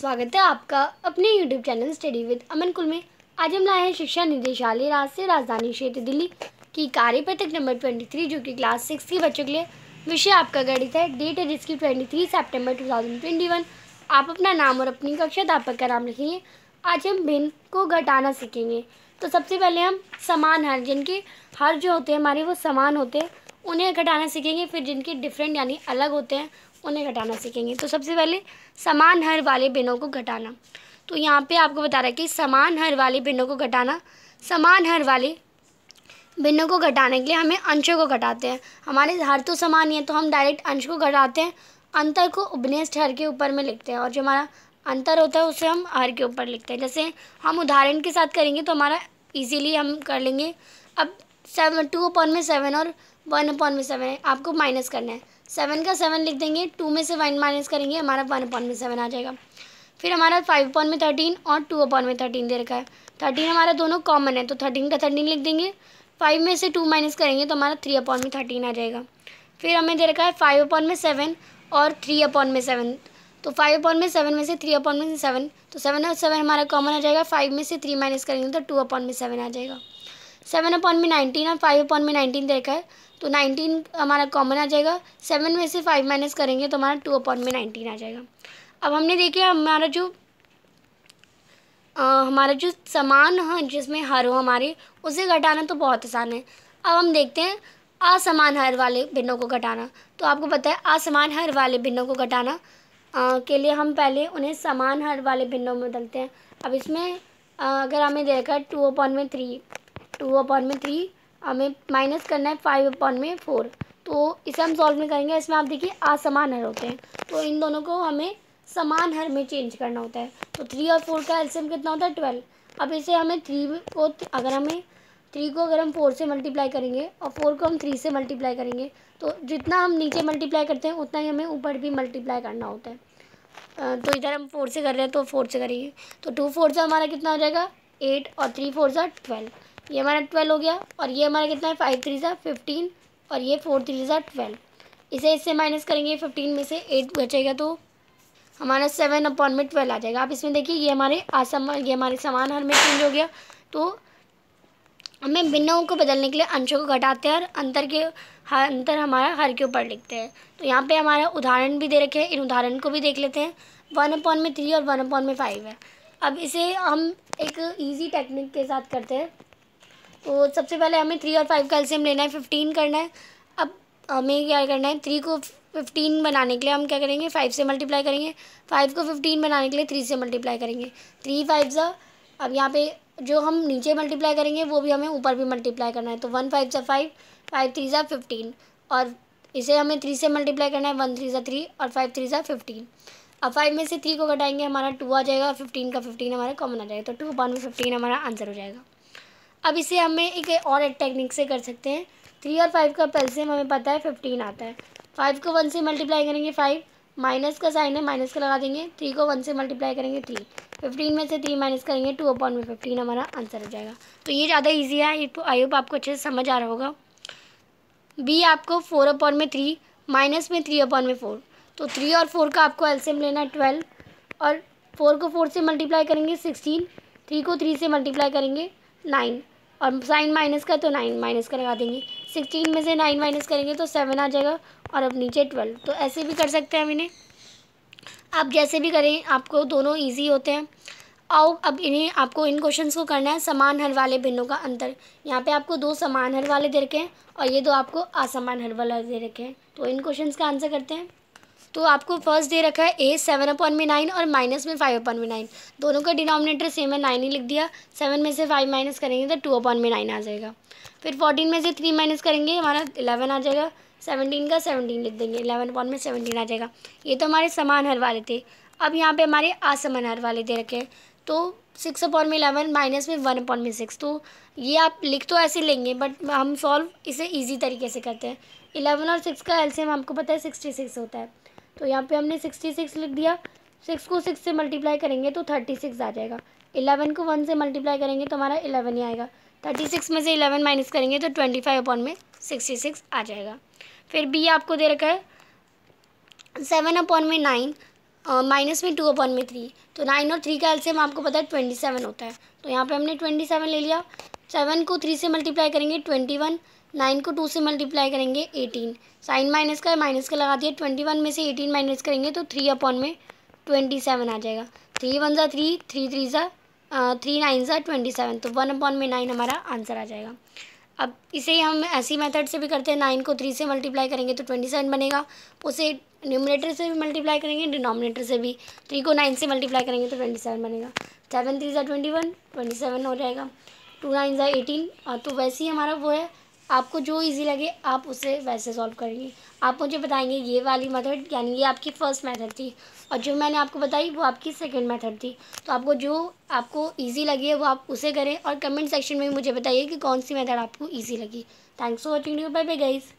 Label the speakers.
Speaker 1: स्वागत है आपका अपने YouTube channel study with Aman कुल में आज हम लाए हैं शिक्षा निदेशालय राष्ट्रीय राजधानी क्षेत्र दिल्ली की कार्यपत्रक नंबर 23 जो कि क्लास सिक्स के बच्चों के लिए विषय आपका गणित है डेट है जिसकी 23 सितंबर 2021 आप अपना नाम और अपनी कक्षा अध्यापक का नाम लिखेंगे आज हम भिन्न को घटाना सीखेंगे तो सबसे पहले हम समान हर जिनके हर जो होते हैं हमारे वो समान होते हैं उन्हें घटाना सीखेंगे फिर जिनके डिफरेंट यानी अलग होते हैं उन्हें घटाना सीखेंगे तो सबसे पहले समान हर वाले बिनों को घटाना तो यहाँ पे आपको बता रहा है कि समान हर वाले बिनों को घटाना समान हर वाले बिनों को घटाने के लिए हमें अंशों को घटाते हैं हमारे हर तो समान ही है तो हम डायरेक्ट अंश को घटाते हैं अंतर को उपनेष्ट हर के ऊपर में लिखते हैं और जो हमारा अंतर होता है उसे हम हर के ऊपर लिखते हैं जैसे हम उदाहरण के साथ करेंगे तो हमारा ईजिली हम कर लेंगे अब सेवन टू अपॉन में सेवन और वन अपॉन में सेवन है आपको माइनस करना है सेवन का सेवन लिख देंगे टू में से वन माइनस करेंगे हमारा वन अपॉन में सेवन आ जाएगा फिर हमारा फाइव अपॉन में थर्टीन और टू अपॉन में थर्टीन दे रखा है थर्टीन हमारा दोनों कॉमन है तो थर्टीन का थर्टीन लिख देंगे फाइव में से टू माइनस करेंगे तो हमारा थ्री अपॉन में थर्टीन आ जाएगा फिर हमें दे रखा है फाइव अपॉन में सेवन और थ्री अपॉन में सेवन तो फाइव अपॉन में सेवन में से थ्री अपॉन में सेवन तो सेवन और सेवन हमारा कॉमन आ जाएगा फाइव में से थ्री माइनस करेंगे तो टू अपॉन में सेवन आ जाएगा सेवन अपॉन में नाइनटीन और फाइव अपॉन में नाइनटीन दे रखा है तो नाइनटीन हमारा कॉमन आ जाएगा सेवन में से फाइव माइनस करेंगे तो हमारा टू अपॉन में नाइनटीन आ जाएगा अब हमने देखा हमारा जो आ, हमारा जो समान है जिसमें हर हो हमारे उसे घटाना तो बहुत आसान है अब हम देखते हैं असमान हर वाले भिन्नों को घटाना तो आपको पता है असमान हर वाले भिन्नों को घटाना के लिए हम पहले उन्हें समान हर वाले भिन्नों में बदलते हैं अब इसमें आ, अगर हमें देखा टू अपॉन में थ्री टू अपॉन में थ्री हमें माइनस करना है फाइव अपॉन में फोर तो इसे हम सॉल्व में करेंगे इसमें आप देखिए असमान हर होते हैं तो इन दोनों को हमें समान हर में चेंज करना होता है तो थ्री और फोर का एल्सियम कितना होता है ट्वेल्व अब इसे हमें थ्री को अगर हमें थ्री को अगर हम फोर से मल्टीप्लाई करेंगे और फोर को हम थ्री से मल्टीप्लाई करेंगे तो जितना हम नीचे मल्टीप्लाई करते हैं उतना ही हमें ऊपर भी मल्टीप्लाई करना होता है तो इधर हम फोर से कर रहे हैं तो फोर से करेंगे तो टू फोर से हमारा कितना हो जाएगा एट और थ्री फोर सा ट्वेल्व ये हमारा ट्वेल्व हो गया और ये हमारा कितना है फाइव थ्री ज़ा फिफ्टीन और ये फोर थ्री ज़ा ट्वेल्व इसे इससे माइनस करेंगे फिफ्टीन में से एट बचेगा तो हमारा सेवन अपॉन में ट्वेल्व आ जाएगा आप इसमें देखिए ये हमारे आसम ये हमारे सामान हर में चेंज हो गया तो हमें भिन्नों को बदलने के लिए अंशों को घटाते हैं और अंतर के हर अंतर हमारा हर के ऊपर लिखते हैं तो यहाँ पे हमारा उदाहरण भी दे रखे हैं इन उदाहरण को भी देख लेते हैं वन अपॉन में थ्री और वन अपॉन में फाइव है अब इसे हम एक ईजी टेक्निक के साथ करते हैं तो सबसे पहले हमें थ्री और फाइव का एल्सियम लेना है फिफ्टीन करना है अब हमें क्या करना है थ्री को फिफ्टीन बनाने के लिए हम क्या करेंगे फाइव से मल्टीप्लाई करेंगे फाइव को फिफ्टीन बनाने के लिए थ्री से मल्टीप्लाई करेंगे थ्री फाइव ज़ा अब यहाँ पे जो हम नीचे मल्टीप्लाई करेंगे वो भी हमें ऊपर भी मल्टीप्लाई करना है तो वन फाइव ज़ा फाइव फाइव थ्री ज़ा फिफ्टीन और इसे हमें थ्री से मल्टीप्लाई करना है वन थ्री ज़ा थ्री और फाइव थ्री ज़ा फिफ्टीन अब फाइव में से थ्री को घटाएंगे हमारा टू आ जाएगा और फिफ्टीन का फिफ्टीन हमारा कॉमन आ जाएगा तो टू वन फिफ्टीन हमारा आंसर हो जाएगा अब इसे हमें एक और एक टेक्निक से कर सकते हैं थ्री और फाइव का पेल्सियम हमें पता है फिफ्टीन आता है फाइव को वन से मल्टीप्लाई करेंगे फाइव माइनस का साइन है माइनस का लगा देंगे थ्री को वन से मल्टीप्लाई करेंगे थ्री फिफ्टीन में से थ्री माइनस करेंगे टू अपॉन में फिफ्टीन हमारा आंसर हो जाएगा तो ये ज़्यादा ईजी है ये आई तो होप आपको अच्छे से समझ आ रहा होगा बी आपको फोर अपॉन में थ्री माइनस में थ्री अपॉन में फोर तो थ्री और फोर का आपको एल्सियम लेना है ट्वेल्व और फोर को फोर से मल्टीप्लाई करेंगे सिक्सटीन थ्री को थ्री से मल्टीप्लाई करेंगे नाइन और साइन माइनस का तो नाइन माइनस का लगा देंगे सिक्सटीन में से नाइन माइनस करेंगे तो सेवन आ जाएगा और अब नीचे ट्वेल्व तो ऐसे भी कर सकते हैं हम इन्हें आप जैसे भी करें आपको दोनों ईजी होते हैं और अब इन्हें आपको इन क्वेश्चंस को करना है समान हर वाले भिन्नों का अंतर यहाँ पे आपको दो समान हर वाले दे रखे हैं और ये दो आपको असमान हर वाले दे रखे हैं तो इन क्वेश्चंस का आंसर करते हैं तो आपको फर्स्ट दे रखा है ए सेवन अपॉन में नाइन और माइनस में फाइव अपॉन में नाइन दोनों का डिनोमिनेटर सेम है नाइन ही लिख दिया सेवन में से फाइव माइनस करेंगे तो टू अपॉन में नाइन आ जाएगा फिर फोर्टीन में से थ्री माइनस करेंगे हमारा इलेवन आ जाएगा सेवनटीन का सेवनटीन लिख देंगे इलेवन अपॉन में सेवनटीन आ जाएगा ये तो हमारे समान हर वाले थे अब यहाँ पे हमारे असमान हर वाले दे रखे हैं तो सिक्स अपॉन में इलेवन माइनस में वन अपॉन में सिक्स तो ये आप लिख तो ऐसे लेंगे बट हम सॉल्व इसे ईजी तरीके से करते हैं इलेवन और सिक्स का एल्सियम आपको पता है सिक्सटी सिक्स होता है तो यहाँ पे हमने सिक्सटी सिक्स लिख दिया सिक्स को सिक्स से मल्टीप्लाई करेंगे तो थर्टी सिक्स आ जाएगा इलेवन को वन से मल्टीप्लाई करेंगे तो हमारा इलेवन ही आएगा थर्टी सिक्स में से इलेवन माइनस करेंगे तो ट्वेंटी फाइव अपॉन में सिक्सटी सिक्स आ जाएगा फिर बी आपको दे रखा है सेवन अपॉन में नाइन माइनस में टू अपॉन में थ्री तो नाइन और थ्री का हम आपको पता है ट्वेंटी सेवन होता है तो यहाँ पे हमने ट्वेंटी सेवन ले लिया सेवन को थ्री से मल्टीप्लाई करेंगे ट्वेंटी वन नाइन को टू से मल्टीप्लाई करेंगे एटीन साइन माइनस का माइनस का लगा दिया ट्वेंटी वन में से एटीन माइनस करेंगे तो थ्री अपॉन में ट्वेंटी सेवन आ जाएगा थ्री वन ज़ा थ्री थ्री थ्री ज़ा थ्री नाइन ज़ा ट्वेंटी सेवन तो वन अपॉन में नाइन हमारा आंसर आ जाएगा अब इसे ही हम ऐसी मेथड से भी करते हैं नाइन को थ्री से मल्टीप्लाई करेंगे तो ट्वेंटी सेवन बनेगा उसे न्यूमिनेटर से भी मल्टीप्लाई करेंगे डिनोमिनेटर से भी थ्री को नाइन से मल्टीप्लाई करेंगे तो ट्वेंटी सेवन बनेगा सेवन थ्री ज़ा ट्वेंटी वन ट्वेंटी सेवन हो जाएगा टू नाइन ज़ा एटीन तो वैसे ही हमारा वो है आपको जो इजी लगे आप उसे वैसे सॉल्व करेंगे आप मुझे बताएंगे ये वाली मेथड यानी ये आपकी फ़र्स्ट मेथड थी और जो मैंने आपको बताई वो आपकी सेकंड मेथड थी तो आपको जो आपको इजी लगी वो आप उसे करें और कमेंट सेक्शन में मुझे बताइए कि कौन सी मेथड आपको ईजी लगी thanks for watching bye bye guys